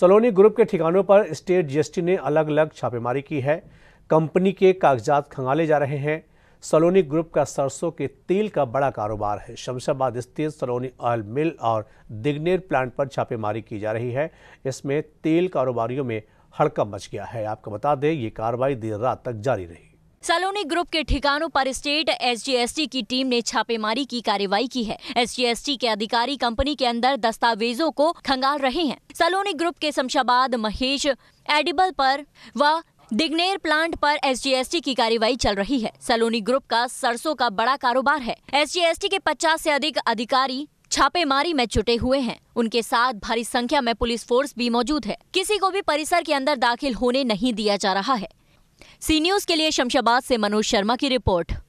सलोनी group के ठिकानों पर स्टेट जीएसटी ने अलग अलग छापेमारी की है कंपनी के कागजात खंगाले जा रहे हैं सलोनी ग्रुप का सरसों के तेल का बड़ा कारोबार है शमशाबाद स्थित सलोनी ऑयल मिल और दिग्नेर प्लांट पर छापेमारी की जा रही है इसमें तेल कारोबारियों में हड़कम मच गया है आपको बता दें ये कार्रवाई देर रात तक जारी रही सलोनी ग्रुप के ठिकानों पर स्टेट एसजीएसटी की टीम ने छापेमारी की कार्रवाई की है एसजीएसटी के अधिकारी कंपनी के अंदर दस्तावेजों को खंगाल रहे हैं सलोनी ग्रुप के शमशाबाद महेश एडिबल पर व दिग्नेर प्लांट पर एसजीएसटी की कार्रवाई चल रही है सलोनी ग्रुप का सरसों का बड़ा कारोबार है एसजीएसटी के 50 से अधिक अधिकारी छापेमारी में जुटे हुए हैं उनके साथ भारी संख्या में पुलिस फोर्स भी मौजूद है किसी को भी परिसर के अंदर दाखिल होने नहीं दिया जा रहा है सी न्यूज के लिए शमशाबाद से मनोज शर्मा की रिपोर्ट